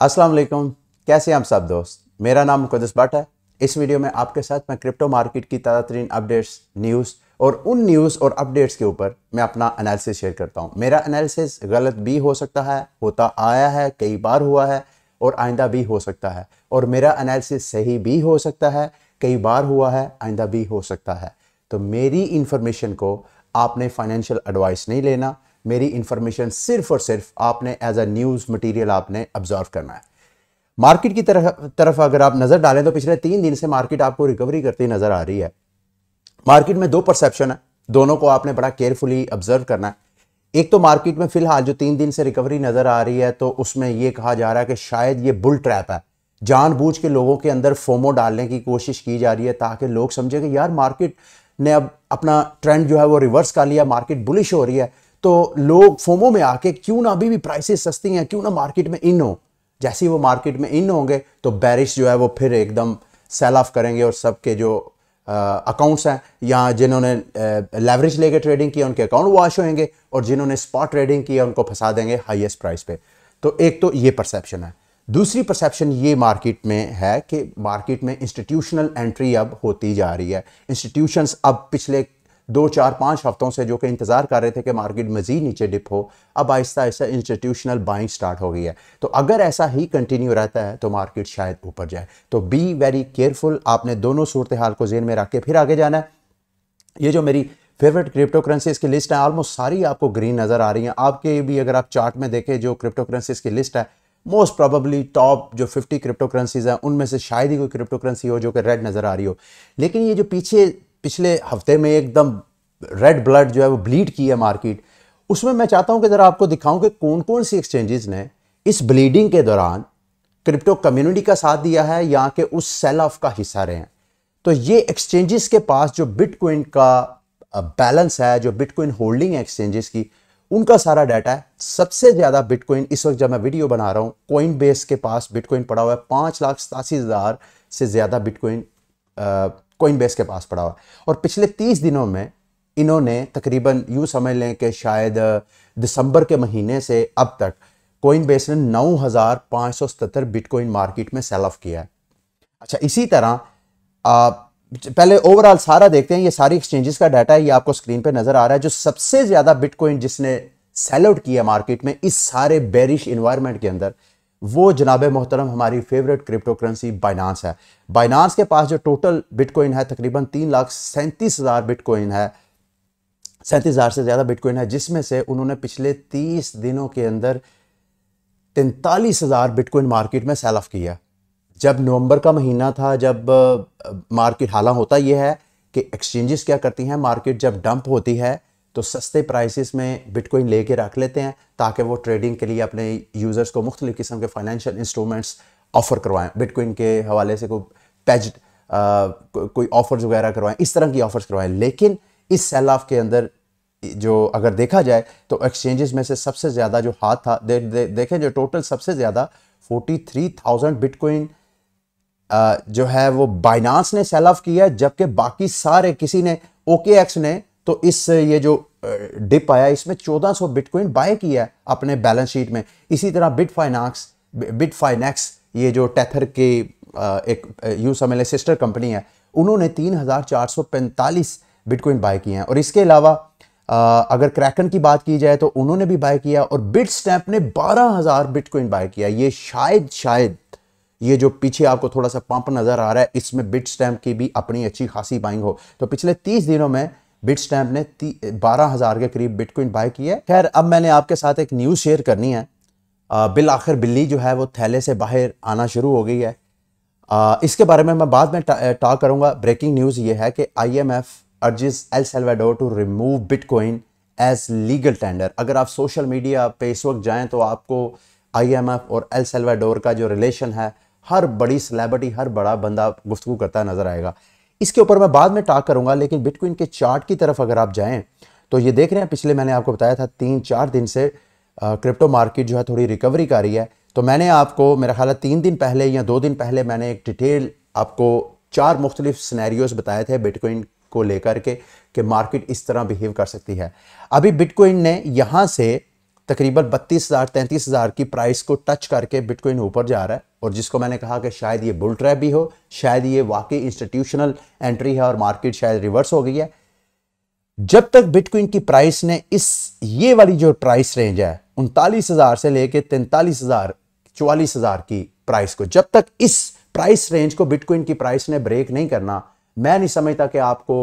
अस्सलाम वालेकुम कैसे आप सब दोस्त मेरा नाम मुकदस भट्ट है इस वीडियो में आपके साथ मैं क्रिप्टो मार्केट की ताज़ा तरीन अपडेट्स न्यूज़ और उन न्यूज़ और अपडेट्स के ऊपर मैं अपना एनालिसिस शेयर करता हूँ मेरा एनालिसिस गलत भी हो सकता है होता आया है कई बार हुआ है और आइंदा भी हो सकता है और मेरा एनालिसिस सही भी हो सकता है कई बार हुआ है आइंदा भी हो सकता है तो मेरी इन्फॉर्मेशन को आपने फाइनेंशियल एडवाइस नहीं लेना मेरी इंफॉर्मेशन सिर्फ और सिर्फ आपने एज अ न्यूज़ मटेरियल आपने ऑब्जर्व करना है मार्केट की तरफ तरफ अगर आप नज़र डालें तो पिछले तीन दिन से मार्केट आपको रिकवरी करती नज़र आ रही है मार्केट में दो परसेप्शन है दोनों को आपने बड़ा केयरफुली ऑब्जर्व करना है एक तो मार्केट में फिलहाल जो तीन दिन से रिकवरी नज़र आ रही है तो उसमें यह कहा जा रहा है कि शायद ये बुल ट्रैप है जानबूझ के लोगों के अंदर फोमो डालने की कोशिश की जा रही है ताकि लोग समझे कि यार मार्केट ने अब अपना ट्रेंड जो है वो रिवर्स कर लिया मार्केट बुलिश हो रही है तो लोग फोमो में आके क्यों ना अभी भी प्राइसेस सस्ती हैं क्यों ना मार्केट में इन हो जैसे ही वो मार्केट में इन होंगे तो बैरिश जो है वो फिर एकदम सेल ऑफ करेंगे और सबके जो अकाउंट्स हैं या जिन्होंने लेवरेज लेके ट्रेडिंग की उनके अकाउंट वॉश होंगे और जिन्होंने स्पॉट ट्रेडिंग की उनको फंसा देंगे हाइएस्ट प्राइस पे तो एक तो ये परसेप्शन है दूसरी परसेप्शन ये मार्केट में है कि मार्केट में इंस्टीट्यूशनल एंट्री अब होती जा रही है इंस्टीट्यूशंस अब पिछले दो चार पाँच हफ्तों से जो कि इंतज़ार कर रहे थे कि मार्केट मज़ीद नीचे डिप हो अब आहिस्ता आहिस्ता इंस्टीट्यूशनल बाइंग स्टार्ट हो गई है तो अगर ऐसा ही कंटिन्यू रहता है तो मार्केट शायद ऊपर जाए तो बी वेरी केयरफुल आपने दोनों सूरत हाल को जेन में रख के फिर आगे जाना है ये जो मेरी फेवरेट क्रिप्टो करेंसीज की लिस्ट है ऑलमोस्ट सारी आपको ग्रीन नज़र आ रही हैं आपके भी अगर आप चार्ट में देखें जो क्रिप्टो करेंसीज की लिस्ट है मोस्ट प्रॉबली टॉप जो 50 क्रिप्टो करेंसीज हैं उनमें से शायद ही कोई क्रिप्टो करेंसी हो जो कि रेड नज़र आ रही हो लेकिन ये जो पीछे पिछले हफ्ते में एकदम रेड ब्लड जो है वो ब्लीड की है मार्केट उसमें मैं चाहता हूं कि ज़रा आपको दिखाऊं कि कौन कौन सी एक्सचेंजेस ने इस ब्लीडिंग के दौरान क्रिप्टो कम्युनिटी का साथ दिया है या कि उस सेल ऑफ का हिस्सा रहे हैं तो ये एक्सचेंजेस के पास जो बिटकॉइन का बैलेंस है जो बिटकॉइन होल्डिंग है एक्सचेंजेस की उनका सारा डाटा है सबसे ज़्यादा बिटकॉइन इस वक्त जब मैं वीडियो बना रहा हूँ कॉइन बेस के पास बिटकॉइन पड़ा हुआ है पाँच लाख सतासी हज़ार से ज़्यादा बिटकॉइन बेस के पास पड़ा हुआ और पिछले तीस दिनों में इन्होंने तकरीबन यूँ समझ लें कि शायद दिसंबर के महीने से अब तक कोइनबेस ने नौ हज़ार पाँच सौ सतर बिटकॉइन मार्केट में सेल ऑफ किया है अच्छा इसी तरह आ, पहले ओवरऑल सारा देखते हैं ये सारी एक्सचेंजेस का डाटा है ये आपको स्क्रीन पे नज़र आ रहा है जो सबसे ज़्यादा बिटकॉइन जिसने सेल आउट किया मार्केट में इस सारे बेरिश इन्वायरमेंट के अंदर वो जनाब मोहतरम हमारी फेवरेट क्रिप्टो करेंसी बाइनास है बाइनास के पास जो टोटल बिटकॉइन है तकरीबन तीन लाख सैंतीस हज़ार बिटकॉइन है सैंतीस हज़ार से ज़्यादा बिटकॉइन है जिसमें से उन्होंने पिछले तीस दिनों के अंदर तैंतालीस हज़ार बिटकॉइन मार्केट में सेल ऑफ किया जब नवंबर का महीना था जब मार्केट हालांकि होता यह है कि एक्सचेंजेस क्या करती हैं मार्केट जब डंप होती है तो सस्ते प्राइसेस में बिटकॉइन लेके रख लेते हैं ताकि वो ट्रेडिंग के लिए अपने यूज़र्स को मुख्तलिफ़ किस्म के फाइनेंशियल इंस्ट्रूमेंट्स ऑफ़र करवाएं बिटकॉइन के हवाले से कोई पैज कोई ऑफ़र्स वगैरह करवाएं इस तरह की ऑफ़र्स करवाएं लेकिन इस सेल ऑफ के अंदर जो अगर देखा जाए तो एक्सचेंजेस में से सबसे ज़्यादा जो हाथ था दे, दे, देखें जो टोटल सबसे ज़्यादा 43,000 बिटकॉइन जो है वो बाइनास ने सेल ऑफ किया जबकि बाकी सारे किसी ने ओके एक्स ने तो इस ये जो डिप आया इसमें 1400 बिटकॉइन बाय किया है अपने बैलेंस शीट में इसी तरह बिट फाइनाक्स बिट फाइनेक्स ये जो टैथर के एक यू समझ सिस्टर कंपनी है उन्होंने 3445 बिटकॉइन बाय किए हैं और इसके अलावा अगर क्रैकन की बात की जाए तो उन्होंने भी बाय किया और बिट स्टैंप ने 12000 बिटकॉइन बाय किया ये शायद शायद ये जो पीछे आपको थोड़ा सा पंप नज़र आ रहा है इसमें बिट स्टैम्प की भी अपनी अच्छी खासी बाइंग हो तो पिछले तीस दिनों में बिट स्टैम्प ने बारह हज़ार के करीब बिटकॉइन बाय किया है खैर अब मैंने आपके साथ एक न्यूज़ शेयर करनी है बिल आखिर बिल्ली जो है वो थैले से बाहर आना शुरू हो गई है आ, इसके बारे में मैं बाद में टॉक करूँगा ब्रेकिंग न्यूज़ ये है कि I M F urges El Salvador to remove bitcoin as legal tender अगर आप सोशल मीडिया पे इस वक्त जाएँ तो आपको आई एम एफ और एल सेल्वाडोर का जो रिलेशन है हर बड़ी सेलेब्रिटी हर बड़ा बंदा गुफ्तु करता नज़र आएगा इसके ऊपर मैं बाद में टाक करूंगा लेकिन बिटकॉइन के चार्ट की तरफ अगर आप जाएं तो ये देख रहे हैं पिछले मैंने आपको बताया था तीन चार दिन से क्रिप्टो मार्केट जो है थोड़ी रिकवरी कर रही है तो मैंने आपको मेरा ख्याल है तीन दिन पहले या दो दिन पहले मैंने एक डिटेल आपको चार मुख्तलिफ स्नैरियोज बताए थे बिटकॉइन को लेकर के कि मार्केट इस तरह बिहेव कर सकती है अभी बिटकॉइन ने यहाँ से तकरीबन बत्तीस हज़ार तैंतीस हज़ार की प्राइस को टच करके बिटकॉइन ऊपर जा रहा है और जिसको मैंने कहा कि शायद ये बुल ट्रैप भी हो शायद ये वाकई इंस्टीट्यूशनल एंट्री है और मार्केट शायद रिवर्स हो गई है जब तक बिटकॉइन की प्राइस ने इस ये वाली जो प्राइस रेंज है उनतालीस हज़ार से लेके तैंतालीस हज़ार चवालीस हज़ार की प्राइस को जब तक इस प्राइस रेंज को बिटकॉइन की प्राइस ने ब्रेक नहीं करना मैं नहीं समझता कि आपको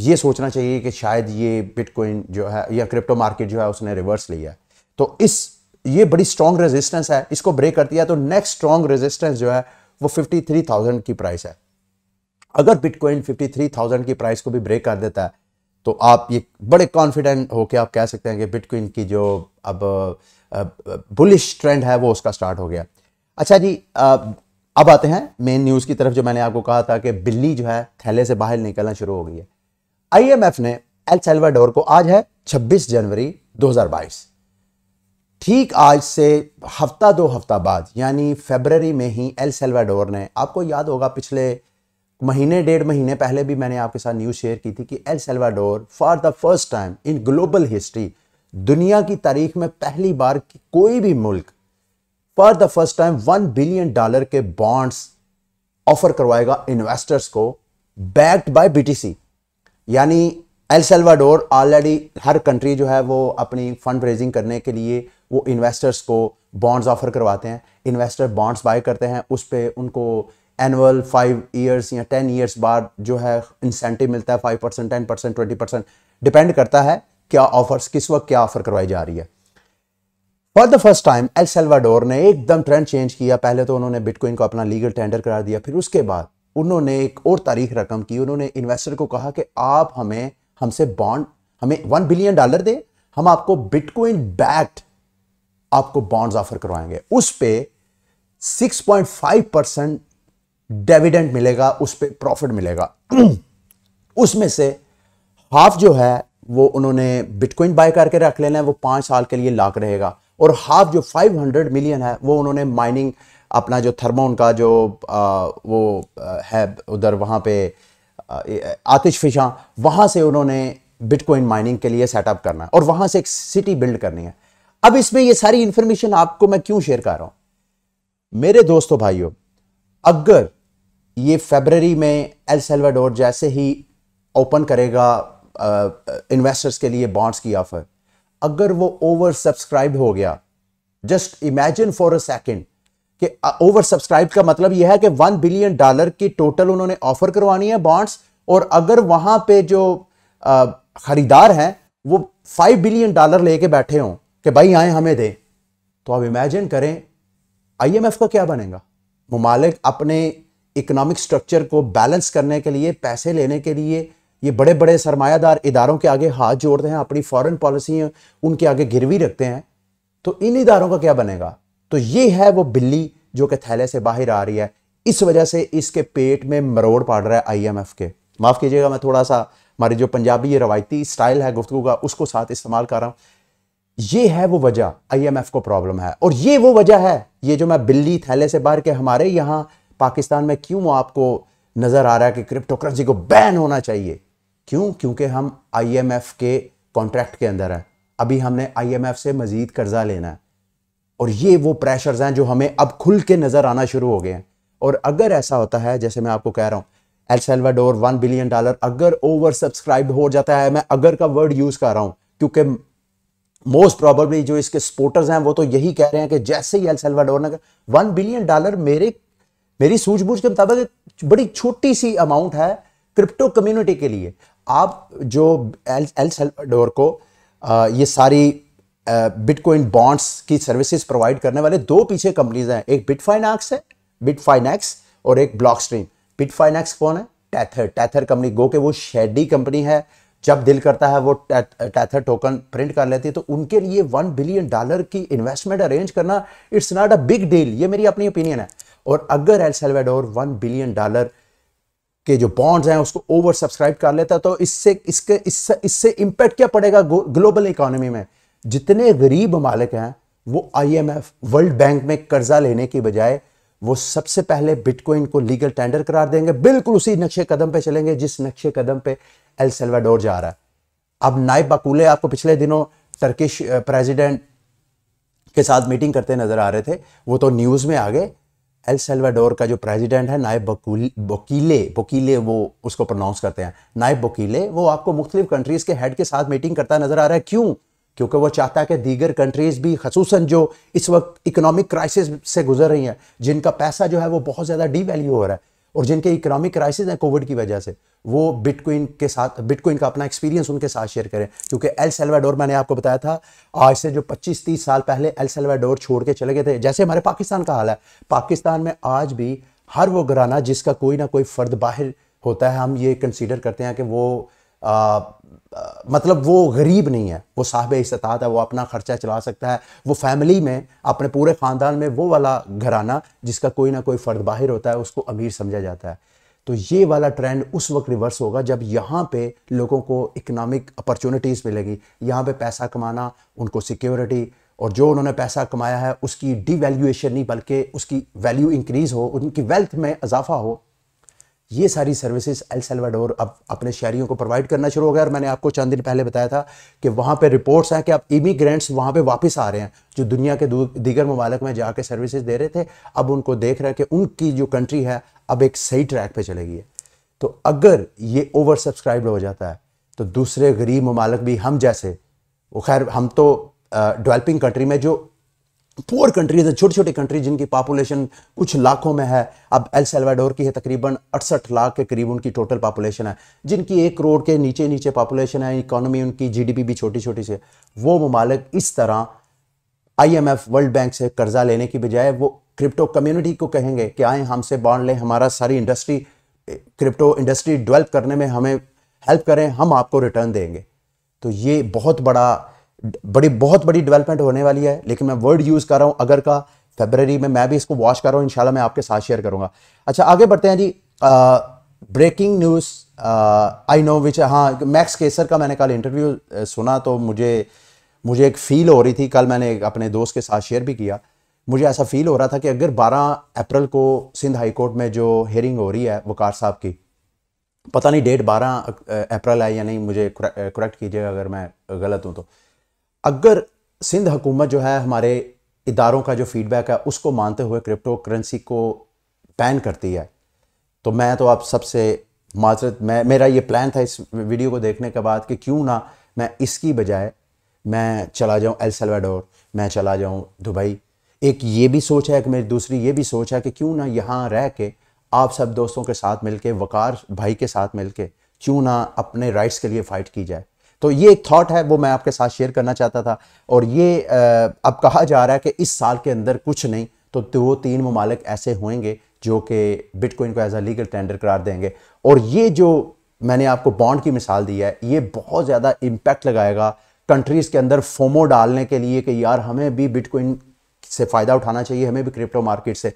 ये सोचना चाहिए कि शायद ये बिटकॉइन जो है या क्रिप्टो मार्केट जो है उसने रिवर्स लिया है तो इस ये बड़ी स्ट्रॉन्ग रेजिस्टेंस है इसको ब्रेक करती है तो नेक्स्ट स्ट्रॉन्ग रेजिस्टेंस जो है वो 53,000 की प्राइस है अगर बिटकॉइन 53,000 की प्राइस को भी ब्रेक कर देता है तो आप ये बड़े कॉन्फिडेंट होकर आप कह सकते हैं कि बिटकॉइन की जो अब बुलिश ट्रेंड है वो उसका स्टार्ट हो गया अच्छा जी अब आते हैं मेन न्यूज़ की तरफ जो मैंने आपको कहा था कि बिल्ली जो है थैले से बाहर निकलना शुरू हो गई है आईएमएफ ने एल सेल्वाडोर को आज है 26 जनवरी 2022 ठीक आज से हफ्ता दो हफ्ता बाद यानी फेबररी में ही एल सेल्वाडोर ने आपको याद होगा पिछले महीने डेढ़ महीने पहले भी मैंने आपके साथ न्यूज़ शेयर की थी कि El Salvador for the first time in global history दुनिया की तारीख में पहली बार कोई भी मुल्क for the first time one billion dollar के बॉन्ड्स ऑफर करवाएगा इन्वेस्टर्स को बैक्ड बाय बीटीसी यानी एल सेल्वाडोर ऑलरेडी हर कंट्री जो है वो अपनी फंड रेजिंग करने के लिए वो इन्वेस्टर्स को बॉन्ड्स ऑफर करवाते हैं इन्वेस्टर बॉन्ड्स बाय करते हैं उस पर उनको एनुअल फाइव ईयर्स या टेन ईयर्स बाद जो है इंसेंटिव मिलता है five percent ten percent twenty percent depend करता है क्या ऑफर्स किस वक्त क्या ऑफर करवाई जा रही है for the first time El Salvador ने एकदम ट्रेंड चेंज किया पहले तो उन्होंने बिटकॉइन को अपना लीगल टेंडर करा दिया फिर उसके बाद उन्होंने एक और तारीख रकम की उन्होंने इन्वेस्टर को कहा कि आप हमें हमसे बॉन्ड हमें वन बिलियन डॉलर दें हम आपको बिटकॉइन बैक्ड आपको बॉन्ड्स ऑफर करवाएंगे उस पे 6.5 परसेंट डेविडेंट मिलेगा उस पर प्रॉफिट मिलेगा उसमें से हाफ जो है वो उन्होंने बिटकॉइन बाय करके रख लेना है वो पांच साल के लिए लाख रहेगा और हाफ जो 500 मिलियन है वो उन्होंने माइनिंग अपना जो थर्मा उनका जो आ, वो आ, है उधर वहां पे आतिश फिशा वहाँ से उन्होंने बिटकॉइन माइनिंग के लिए सेटअप करना है और वहाँ से एक सिटी बिल्ड करनी है अब इसमें ये सारी इंफॉर्मेशन आपको मैं क्यों शेयर कर रहा हूं मेरे दोस्तों भाइयों अगर ये फेबररी में एल सेल्वाडोर जैसे ही ओपन करेगा इन्वेस्टर्स के लिए बॉन्ड्स की ऑफर अगर वो ओवर सब्सक्राइब हो गया just imagine for a second कि ओवर सब्सक्राइब का मतलब यह है कि वन बिलियन डॉलर की टोटल उन्होंने ऑफर करवानी है बॉन्ड्स और अगर वहां पे जो खरीदार हैं वो फाइव बिलियन डॉलर लेके बैठे हों कि भाई आए हमें दें तो आप इमेजिन करें आईएमएफ का क्या बनेगा ममालिक अपने इकोनॉमिक स्ट्रक्चर को बैलेंस करने के लिए पैसे लेने के लिए ये बड़े बड़े सरमायादार इदारों के आगे हाथ जोड़ते हैं अपनी फॉरेन पॉलिसी उनके आगे गिरवी रखते हैं तो इन इदारों का क्या बनेगा तो ये है वो बिल्ली जो कि थैले से बाहर आ रही है इस वजह से इसके पेट में मरोड़ पड़ रहा है आईएमएफ के माफ़ कीजिएगा मैं थोड़ा सा हमारी जो पंजाबी रवायती स्टाइल है गुफ्तु का उसको साथ इस्तेमाल कर रहा हूँ ये है वो वजह आईएमएफ को प्रॉब्लम है और ये वो वजह है ये जो मैं बिल्ली थैले से बाहर के हमारे यहां पाकिस्तान में क्यों आपको नज़र आ रहा है कि क्रिप्टो को बैन होना चाहिए क्यों क्योंकि हम आईएमएफ के कॉन्ट्रैक्ट के अंदर हैं अभी हमने आईएमएफ से मज़ीद कर्जा लेना है और ये वो प्रेशर्स हैं जो हमें अब खुल के नज़र आना शुरू हो गए हैं और अगर ऐसा होता है जैसे मैं आपको कह रहा हूं El Salvador one billion dollar अगर ओवर सब्सक्राइब हो जाता है मैं अगर का वर्ड यूज़ कर रहा हूं क्योंकि मोस्ट प्रॉबली जो इसके सपोर्टर्स हैं वो तो यही कह रहे हैं कि जैसे ही एल सेल्वाडोर ने वन बिलियन डॉलर मेरे मेरी सूझबूझ के मुताबिक बड़ी छोटी सी अमाउंट है क्रिप्टो कम्युनिटी के लिए आप जो एल एल सेल्वाडोर को आ, ये सारी बिटकॉइन बॉन्ड्स की सर्विसेज प्रोवाइड करने वाले दो पीछे कंपनीज हैं एक बिटफाइनैक्स है फाइनेक्स और एक ब्लॉक स्ट्रीम फाइनेक्स कौन है टैथर टैथर कंपनी गो के वो शेडी कंपनी है जब दिल करता है वो टैथर टोकन प्रिंट कर लेती है तो उनके लिए वन बिलियन डॉलर की इन्वेस्टमेंट अरेंज करना it's not a big deal ये मेरी अपनी ओपिनियन है और अगर El Salvador one billion dollar के जो बॉन्ड्स हैं उसको ओवर सब्सक्राइब कर लेता तो इससे इसके इससे इससे इम्पैक्ट क्या पड़ेगा ग्लोबल इकोनॉमी में जितने गरीब ममालिक हैं वो आईएमएफ वर्ल्ड बैंक में कर्जा लेने की बजाय वो सबसे पहले बिटकॉइन को लीगल टेंडर करार देंगे बिल्कुल उसी नक्शे कदम पे चलेंगे जिस नक्शे कदम पे एल सेल्वाडोर जा रहा है अब नायब बाकूले आपको पिछले दिनों टर्किश प्रेसिडेंट uh, के साथ मीटिंग करते नज़र आ रहे थे वो तो न्यूज़ में आ गए एल सेल्वाडोर का जो प्रेसिडेंट है नायब बकीले बकीले वो उसको प्रोनाउंस करते हैं नायब बकीले वो आपको मुख्तलिफ कंट्रीज़ के हेड के साथ मीटिंग करता नज़र आ रहा है क्यों क्योंकि वो चाहता है कि दीगर कंट्रीज़ भी खसूस जो इस वक्त इकोनॉमिक क्राइसिस से गुजर रही हैं जिनका पैसा जो है वो बहुत ज़्यादा डी वैल्यू हो रहा है और जिनके इकोनॉमिक क्राइसिस हैं कोविड की वजह से वो बिटकॉइन के साथ बिटकॉइन का अपना एक्सपीरियंस उनके साथ शेयर करें क्योंकि एल सेल्वाडोर मैंने आपको बताया था आज से जो 25-30 साल पहले एल सेल्वाडोर छोड़ के चले गए थे जैसे हमारे पाकिस्तान का हाल है पाकिस्तान में आज भी हर वो घराना जिसका कोई ना कोई फ़र्द बाहर होता है हम ये कंसिडर करते हैं कि वो आ, मतलब वो गरीब नहीं है वो साहब इस्तात है वो अपना ख़र्चा चला सकता है वो फैमिली में अपने पूरे ख़ानदान में वो वाला घराना जिसका कोई ना कोई फ़र्द बाहर होता है उसको अमीर समझा जाता है तो ये वाला ट्रेंड उस वक्त रिवर्स होगा जब यहाँ पे लोगों को इकनॉमिक अपॉर्चुनिटीज़ मिलेगी यहाँ पे पैसा कमाना उनको सिक्योरिटी और जो उन्होंने पैसा कमाया है उसकी डीवैल्यूएशन नहीं बल्कि उसकी वैल्यू इंक्रीज़ हो उनकी वेल्थ में इजाफा हो ये सारी सर्विसेज एल सेल्वाडोर अब अपने शहरियों को प्रोवाइड करना शुरू हो गया और मैंने आपको चंद दिन पहले बताया था कि वहाँ पर रिपोर्ट्स हैं कि अब इमिग्रेंट्स वहाँ पर वापस आ रहे हैं जो दुनिया के दीगर ममालक में जाके सर्विसेज दे रहे थे अब उनको देख रहे हैं कि उनकी जो कंट्री है अब एक सही ट्रैक पर चलेगी है तो अगर ये ओवर सब्सक्राइब हो जाता है तो दूसरे गरीब ममालक भी हम जैसे वो खैर हम तो डेवलपिंग कंट्री में जो पुअर कंट्रीज हैं छोटी छोटी कंट्रीज जिनकी पॉपुलेशन कुछ लाखों में है अब एल सेल्वाडोर की है तकरीबन अड़सठ लाख के करीब उनकी टोटल पॉपुलेशन है जिनकी एक करोड़ के नीचे नीचे पॉपुलेशन है इकोनॉमी उनकी जीडीपी भी छोटी छोटी सी वो ममालक इस तरह आईएमएफ वर्ल्ड बैंक से कर्जा लेने की बजाय वो क्रिप्टो कम्युनिटी को कहेंगे कि आए हमसे बॉन्ड लें हमारा सारी इंडस्ट्री क्रिप्टो इंडस्ट्री डेवलप करने में हमें हेल्प करें हम आपको रिटर्न देंगे तो ये बहुत बड़ा बड़ी बहुत बड़ी डेवलपमेंट होने वाली है लेकिन मैं वर्ड यूज़ कर रहा हूँ अगर का फेबररी में मैं भी इसको वॉच कर रहा हूँ इनशाला मैं आपके साथ शेयर करूँगा अच्छा आगे बढ़ते हैं जी breaking news I know which हाँ मैक्स केसर का मैंने कल इंटरव्यू सुना तो मुझे मुझे एक फ़ील हो रही थी कल मैंने अपने दोस्त के साथ शेयर भी किया मुझे ऐसा फील हो रहा था कि अगर 12 अप्रैल को सिंध हाई कोर्ट में जो हेयरिंग हो रही है वकार साहब की पता नहीं डेट 12 अप्रैल है या नहीं मुझे करेक्ट कीजिएगा अगर मैं गलत हूँ तो अगर सिंध हुकूमत जो है हमारे इदारों का जो फीडबैक है उसको मानते हुए क्रिप्टो करेंसी को बैन करती है तो मैं तो आप सबसे माजरत मैं मेरा ये प्लान था इस वीडियो को देखने के बाद कि क्यों ना मैं इसकी बजाय मैं चला जाऊं एल सलवाडोर मैं चला जाऊं दुबई एक ये भी सोच है कि मेरी दूसरी ये भी सोच है कि क्यों ना यहाँ रह के आप सब दोस्तों के साथ मिलके वकार भाई के साथ मिलके क्यों ना अपने राइट्स के लिए फ़ाइट की जाए तो ये एक थॉट है वो मैं आपके साथ शेयर करना चाहता था और ये अब कहा जा रहा है कि इस साल के अंदर कुछ नहीं तो दो तीन ममालिक ऐसे होंगे जो कि बिटकॉइन को एज अ लीगल टेंडर करार देंगे और ये जो मैंने आपको बॉन्ड की मिसाल दी है ये बहुत ज़्यादा इम्पैक्ट लगाएगा कंट्रीज़ के अंदर फोमो डालने के लिए कि यार हमें भी बिटकॉइन से फ़ायदा उठाना चाहिए हमें भी क्रिप्टो मार्केट से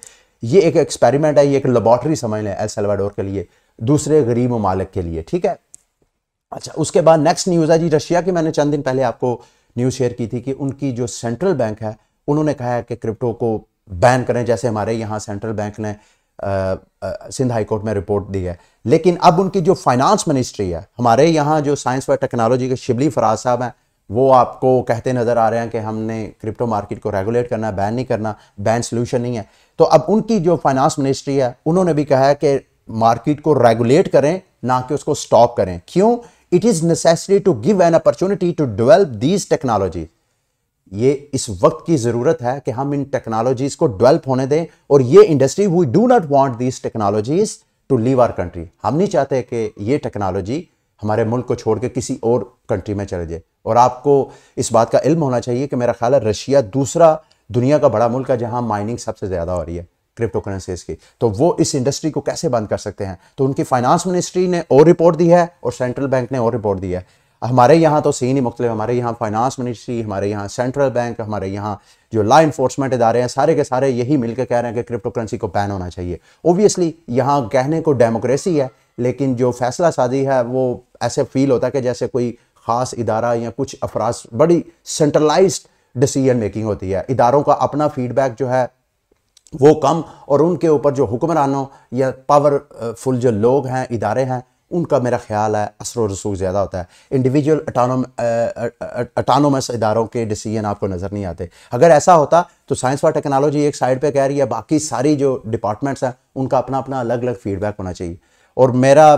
ये एक एक्सपेरिमेंट है ये एक लेबॉर्ट्री समझ लें एल सलवाडोर के लिए दूसरे गरीब ममालिक के लिए ठीक है अच्छा उसके बाद नेक्स्ट न्यूज़ है जी रशिया की मैंने चंद दिन पहले आपको न्यूज़ शेयर की थी कि उनकी जो सेंट्रल बैंक है उन्होंने कहा है कि क्रिप्टो को बैन करें जैसे हमारे यहाँ सेंट्रल बैंक ने सिंध हाई कोर्ट में रिपोर्ट दी है लेकिन अब उनकी जो फाइनेंस मिनिस्ट्री है हमारे यहाँ जो साइंस व टेक्नोलॉजी के शिबली फराज साहब हैं वो आपको कहते नज़र आ रहे हैं कि हमने क्रिप्टो मार्केट को रेगुलेट करना बैन नहीं करना बैन सोल्यूशन नहीं है तो अब उनकी जो फाइनेंस मिनिस्ट्री है उन्होंने भी कहा है कि मार्केट को रेगुलेट करें ना कि उसको स्टॉप करें क्यों it is necessary to give an opportunity to develop these technology ये इस वक्त की ज़रूरत है कि हम इन टेक्नोलॉजीज को डेवलप होने दें और ये industry we do not want these technologies to leave our country हम नहीं चाहते कि ये टेक्नोलॉजी हमारे मुल्क को छोड़ के किसी और कंट्री में चले जाए और आपको इस बात का इल्म होना चाहिए कि मेरा ख्याल है रशिया दूसरा दुनिया का बड़ा मुल्क है जहाँ माइनिंग सबसे ज़्यादा हो रही है क्रिप्टो करेंसीज की तो वो इस इंडस्ट्री को कैसे बंद कर सकते हैं तो उनकी फाइनेंस मिनिस्ट्री ने और रिपोर्ट दी है और सेंट्रल बैंक ने और रिपोर्ट दी है हमारे यहाँ तो सीन ही मुख्तलिफ हमारे यहाँ फाइनेंस मिनिस्ट्री हमारे यहाँ सेंट्रल बैंक हमारे यहाँ जो लॉ इन्फोर्समेंट इदारे हैं सारे के सारे यही मिलकर कह रहे हैं कि क्रिप्टो करेंसी को बैन होना चाहिए ओबियसली यहाँ कहने को डेमोक्रेसी है लेकिन जो फैसला साजी है वो ऐसे फील होता है कि जैसे कोई ख़ास इदारा या कुछ अफराज बड़ी सेंट्रलाइज डिसीजन मेकिंग होती है इदारों का अपना फीडबैक जो है वो कम और उनके ऊपर जो हुक्मरानों या पावरफुल जो लोग हैं इदारे हैं उनका मेरा ख्याल है असर रसूख ज़्यादा होता है इंडिविजुअल अटानोमस इदारों के डिसीजन आपको नज़र नहीं आते अगर ऐसा होता तो साइंस और टेक्नोलॉजी एक साइड पे कह रही है बाकी सारी जो डिपार्टमेंट्स हैं उनका अपना अपना अलग अलग फीडबैक होना चाहिए और मेरा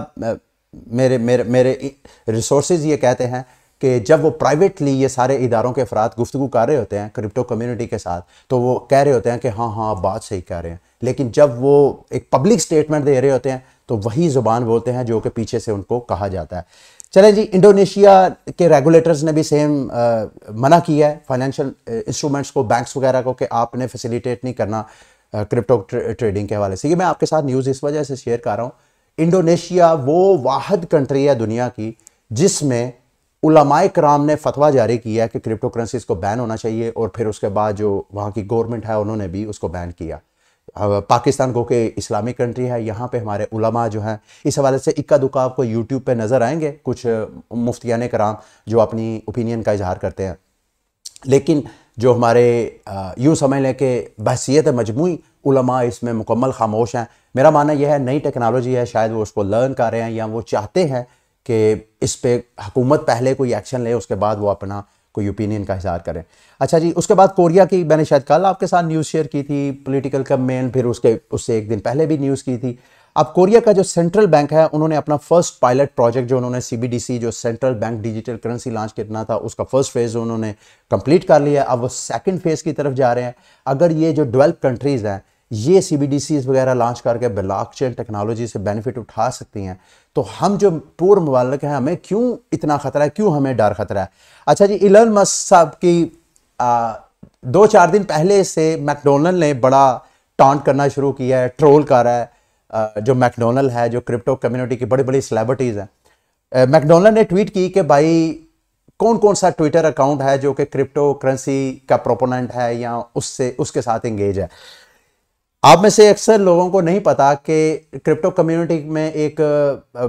मेरे मेरे मेरे रिसोर्स ये कहते हैं कि जब वो प्राइवेटली ये सारे इदारों के अफराद गुफ्तु कर रहे होते हैं क्रिप्टो कम्युनिटी के साथ तो वो कह रहे होते हैं कि हाँ हाँ आप बात सही कह रहे हैं लेकिन जब वो एक पब्लिक स्टेटमेंट दे रहे होते हैं तो वही ज़ुबान बोलते हैं जो कि पीछे से उनको कहा जाता है चलें जी इंडोनेशिया के रेगुलेटर्स ने भी सेम आ, मना किया है फाइनेंशियल इंस्ट्रूमेंट्स को बैंक्स वगैरह को कि आपने फैसिलिटेट नहीं करना क्रिप्टो ट्रेडिंग के हवाले से ये मैं आपके साथ न्यूज़ इस वजह से शेयर कर रहा हूँ इंडोनेशिया वो वाहद कंट्री है दुनिया की जिसमें उलमाए कराम ने फतवा जारी किया कि क्रिप्टो करेंसीज को बैन होना चाहिए और फिर उसके बाद जो वहाँ की गवर्नमेंट है उन्होंने भी उसको बैन किया पाकिस्तान को के इस्लामिक कंट्री है यहाँ पे हमारे उलमा जो हैं इस हवाले से इक्का दुक्का आपको यूट्यूब पे नज़र आएंगे कुछ मुफ्तियान कराम जो अपनी ओपिनियन का इजहार करते हैं लेकिन जो हमारे यूँ समझ लें कि बहसीत मजमू उलमा इसमें मुकम्मल खामोश हैं मेरा मानना यह है नई टेक्नोलॉजी है शायद वो उसको लर्न कर रहे हैं या वो चाहते हैं कि इस पर हकूमत पहले कोई एक्शन ले उसके बाद वो अपना कोई ओपिनियन का इजहार करें अच्छा जी उसके बाद कोरिया की मैंने शायद कल आपके साथ न्यूज़ शेयर की थी पॉलिटिकल कमेंट फिर उसके उससे एक दिन पहले भी न्यूज़ की थी अब कोरिया का जो सेंट्रल बैंक है उन्होंने अपना फर्स्ट पायलट प्रोजेक्ट जो उन्होंने सीबीडीसी जो central bank digital currency launch करना था उसका फर्स्ट फेज़ उन्होंने कंप्लीट कर लिया अब वो सेकंड फेज़ की तरफ जा रहे हैं अगर ये जो डेवलप कंट्रीज़ हैं ये सी वगैरह लॉन्च करके ब्लॉक चेन टेक्नोलॉजी से बेनिफिट उठा सकती हैं तो हम जो पूर्व ममालक हैं हमें क्यों इतना ख़तरा है क्यों हमें डर खतरा है अच्छा जी इलन मस्क साहब की आ, दो चार दिन पहले से मैकडोनल्ड ने बड़ा टॉन्ट करना शुरू किया है ट्रोल कर रहा है आ, जो मैकडोनल्ड है जो क्रिप्टो कम्युनिटी की बड़ी बड़ी सेलिब्रिटीज़ हैं मैकडोनल्ड ने ट्वीट की कि भाई कौन कौन सा ट्विटर अकाउंट है जो कि क्रिप्टो करेंसी का प्रोपोनेंट है या उससे उसके साथ एंगेज है आप में से अक्सर लोगों को नहीं पता कि क्रिप्टो कम्युनिटी में एक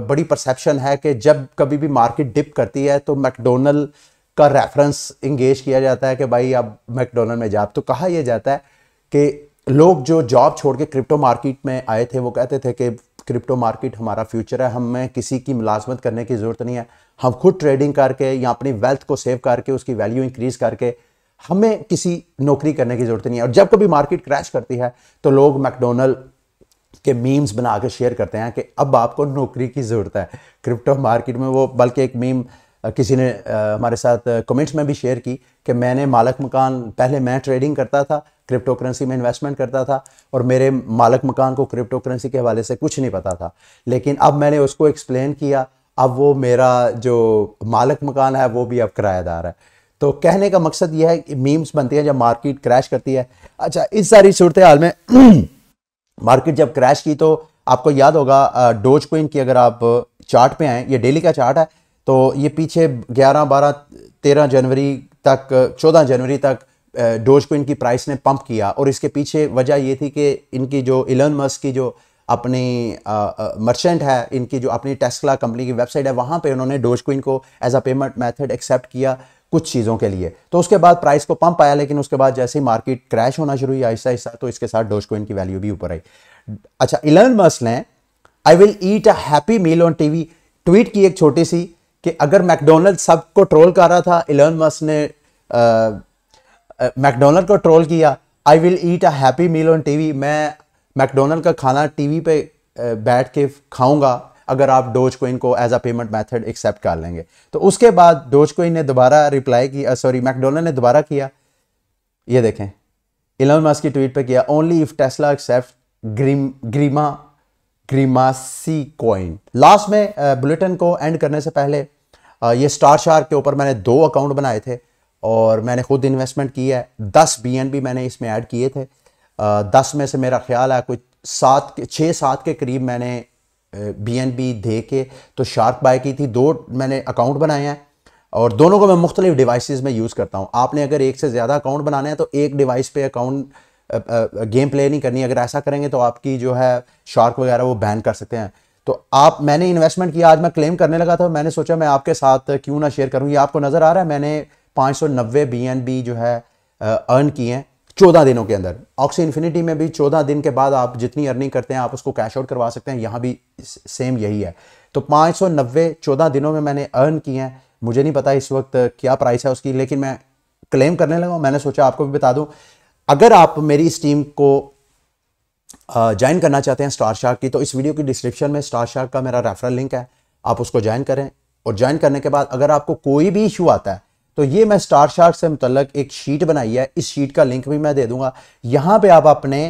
बड़ी परसेप्शन है कि जब कभी भी मार्केट डिप करती है तो मैकडोनल का रेफरेंस इंगेज किया जाता है कि भाई आप मैकडोनल में जाओ तो कहा यह जाता है कि लोग जो जॉब छोड़ के क्रिप्टो मार्केट में आए थे वो कहते थे कि क्रिप्टो मार्केट हमारा फ्यूचर है हमें किसी की मुलाजमत करने की ज़रूरत नहीं है हम खुद ट्रेडिंग करके या अपनी वेल्थ को सेव करके उसकी वैल्यू इंक्रीज़ करके हमें किसी नौकरी करने की ज़रूरत नहीं है और जब कभी मार्केट क्रैश करती है तो लोग मैकडोनल्ड के मीम्स बना के शेयर करते हैं कि अब आपको नौकरी की ज़रूरत है क्रिप्टो मार्केट में वो बल्कि एक मीम किसी ने हमारे साथ कमेंट्स में भी शेयर की कि मैंने मालक मकान पहले मैं ट्रेडिंग करता था क्रिप्टो करेंसी में इन्वेस्टमेंट करता था और मेरे मालक मकान को क्रिप्टो करेंसी के हवाले से कुछ नहीं पता था लेकिन अब मैंने उसको एक्सप्लेन किया अब वो मेरा जो मालक मकान है वो भी अब किराएदार है तो कहने का मकसद यह है कि मीम्स बनती हैं जब मार्केट क्रैश करती है अच्छा इस सारी सूरत हाल में मार्केट जब क्रैश की तो आपको याद होगा डोज क्विन की अगर आप चार्ट पे आएँ ये डेली का चार्ट है तो ये पीछे 11, 12, 13 जनवरी तक 14 जनवरी तक डोज क्विन की प्राइस ने पंप किया और इसके पीछे वजह ये थी कि इनकी जो इलन मस्क की जो अपनी मर्चेंट है इनकी जो अपनी टेस्ला कंपनी की वेबसाइट है वहाँ पे उन्होंने डोज क्विन को as a payment method accept किया कुछ चीज़ों के लिए तो उसके बाद प्राइस को पंप आया लेकिन उसके बाद जैसे ही मार्केट क्रैश होना शुरू हुई आहिस्ता आहिस्ता तो इसके साथ डोज कोइन की वैल्यू भी ऊपर आई अच्छा इलन मस्क ने I will eat a happy meal on TV tweet की एक छोटी सी कि अगर मैकडोनल्ड सबको ट्रोल कर रहा था इलन मस्क ने मैकडोनल्ड को ट्रोल किया I will eat a happy meal on TV मैं मैकडोनल्ड का खाना टीवी पे बैठ के खाऊंगा अगर आप डोज कोइन को as a payment method accept कर लेंगे तो उसके बाद डोज कोइन ने दोबारा रिप्लाई किया सॉरी मैकडोनल्ड ने दोबारा किया ये देखें इलोन मस्क की ट्वीट पे किया ओनली इफ टेस्ला एक्सेप्ट ग्रीम ग्रीमा ग्रीमासी कॉइन लास्ट में बुलेटिन uh, को एंड करने से पहले uh, ये स्टार शार के ऊपर मैंने दो अकाउंट बनाए थे और मैंने खुद इन्वेस्टमेंट की है दस बी मैंने इसमें ऐड किए थे uh, दस में से मेरा ख्याल है कुछ सात के छः सात के करीब मैंने बी एन बी दे के तो शार्क बाय की थी दो मैंने अकाउंट बनाए हैं और दोनों को मैं मुख्तलिफ डिवाइसेस में यूज़ करता हूँ आपने अगर एक से ज़्यादा अकाउंट बनाना है तो एक डिवाइस पे अकाउंट गेम प्ले नहीं करनी अगर ऐसा करेंगे तो आपकी जो है शार्क वगैरह वो बैन कर सकते हैं तो आप मैंने इन्वेस्टमेंट किया आज मैं क्लेम करने लगा था मैंने सोचा मैं आपके साथ क्यों ना शेयर करूँ ये आपको नज़र आ रहा है मैंने पाँच सौ नब्बे बी एन बी जो है अर्न किए हैं चौदह दिनों के अंदर ऑक्सी इन्फिनिटी में भी चौदह दिन के बाद आप जितनी अर्निंग करते हैं आप उसको कैश आउट करवा सकते हैं यहाँ भी सेम यही है तो पाँच सौ नब्बे चौदह दिनों में मैंने अर्न किए हैं मुझे नहीं पता इस वक्त क्या प्राइस है उसकी लेकिन मैं क्लेम करने लगा मैंने सोचा आपको भी बता दूं अगर आप मेरी इस टीम को ज्वाइन करना चाहते हैं स्टार शार्क की तो इस वीडियो की डिस्क्रिप्शन में स्टार शार्क का मेरा रेफरल लिंक है आप उसको ज्वाइन करें और ज्वाइन करने के बाद अगर आपको कोई भी इशू आता है तो ये मैं स्टार शार्क से मुतलक एक शीट बनाई है इस शीट का लिंक भी मैं दे दूंगा यहाँ पे आप अपने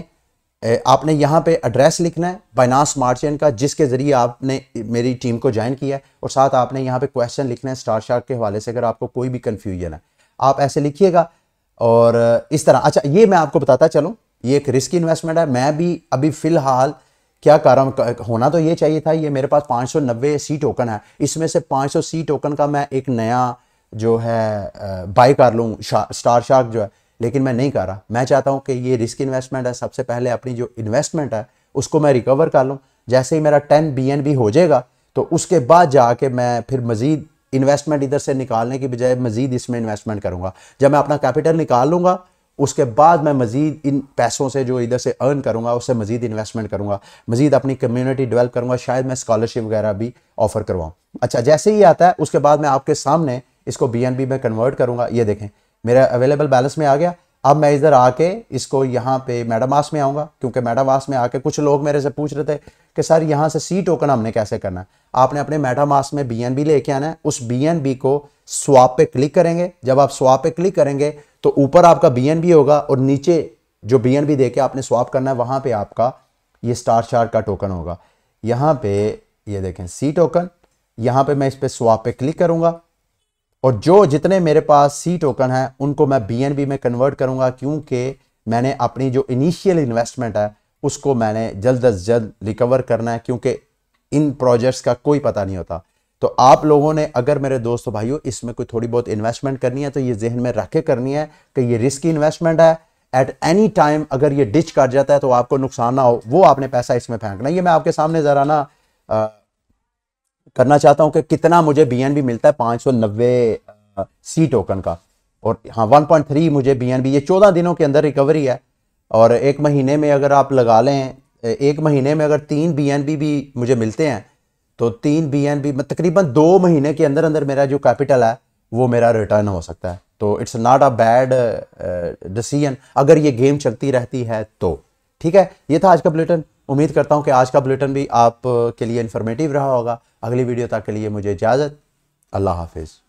आपने यहाँ पे एड्रेस लिखना है बाइनास स्मार्ट चेन का जिसके ज़रिए आपने मेरी टीम को ज्वाइन किया है और साथ आपने यहाँ पे क्वेश्चन लिखना है स्टार शार्क के हवाले से अगर आपको कोई भी कन्फ्यूजन है आप ऐसे लिखिएगा और इस तरह अच्छा ये मैं आपको बताता चलूँ ये एक रिस्की इन्वेस्टमेंट है मैं भी अभी फ़िलहाल क्या कर रहा हूँ होना तो ये चाहिए था ये मेरे पास नब्बे सी टोकन है इसमें से सौ सी टोकन का मैं एक नया जो है बाई कर लूँ शा, स्टार शार्क जो है लेकिन मैं नहीं कर रहा मैं चाहता हूँ कि ये रिस्क इन्वेस्टमेंट है सबसे पहले अपनी जो इन्वेस्टमेंट है उसको मैं रिकवर कर लूँ जैसे ही मेरा टेन बी हो जाएगा तो उसके बाद जाके मैं फिर मज़ीद इन्वेस्टमेंट इधर से निकालने की बजाय मज़ीद इसमें इन्वेस्टमेंट करूँगा जब मैं अपना कैपिटल निकाल लूँगा उसके बाद मैं मज़ीद इन पैसों से जो इधर से अर्न करूँगा उससे मज़ीद इन्वेस्टमेंट करूँगा मज़ीद अपनी कम्युनिटी डेवलप करूँगा शायद मैं स्कॉलरशिप वगैरह भी ऑफ़र करवाऊँ अच्छा जैसे ही आता है उसके बाद मैं आपके सामने इसको बी एन बी में कन्वर्ट करूँगा ये देखें मेरा अवेलेबल बैलेंस में आ गया अब मैं इधर आके इसको यहाँ पे मैडामास में आऊँगा क्योंकि मैडामास में आके कुछ लोग मेरे से पूछ रहे थे कि सर यहाँ से सी टोकन हमने कैसे करना है आपने अपने मैडामास में बी एन बी लेके आना है उस बी एन बी को स्वाप पे क्लिक करेंगे जब आप स्वाप पे क्लिक करेंगे तो ऊपर आपका बी एन बी होगा और नीचे जो बी एन बी दे के आपने स्वाप करना है वहाँ पर आपका ये स्टार चार का टोकन होगा यहाँ पे ये देखें सी टोकन यहाँ पे मैं इस पर स्वाप पे क्लिक करूँगा और जो जितने मेरे पास सी टोकन है उनको मैं बी में कन्वर्ट करूंगा क्योंकि मैंने अपनी जो इनिशियल इन्वेस्टमेंट है उसको मैंने जल्द अज जल्द रिकवर करना है क्योंकि इन प्रोजेक्ट्स का कोई पता नहीं होता तो आप लोगों ने अगर मेरे दोस्तों भाइयों इसमें कोई थोड़ी बहुत इन्वेस्टमेंट करनी है तो ये जहन में रखे करनी है कि ये रिस्की इन्वेस्टमेंट है एट एनी टाइम अगर ये डिच कर जाता है तो आपको नुकसान ना हो वो आपने पैसा इसमें फेंकना ये मैं आपके सामने ज़रा ना करना चाहता हूं कि कितना मुझे बीएनबी मिलता है पाँच सौ नब्बे सी टोकन का और हाँ वन पॉइंट थ्री मुझे बीएनबी ये चौदह दिनों के अंदर रिकवरी है और एक महीने में अगर आप लगा लें एक महीने में अगर तीन बीएनबी भी मुझे मिलते हैं तो तीन बीएनबी तकरीबन दो महीने के अंदर अंदर मेरा जो कैपिटल है वो मेरा रिटर्न हो सकता है तो it's not a bad decision अगर ये गेम चलती रहती है तो ठीक है ये था आज का बुलेटिन उम्मीद करता हूँ कि आज का बुलेटिन भी आप के लिए इन्फॉर्मेटिव रहा होगा अगली वीडियो तक के लिए मुझे इजाज़त अल्लाह हाफिज़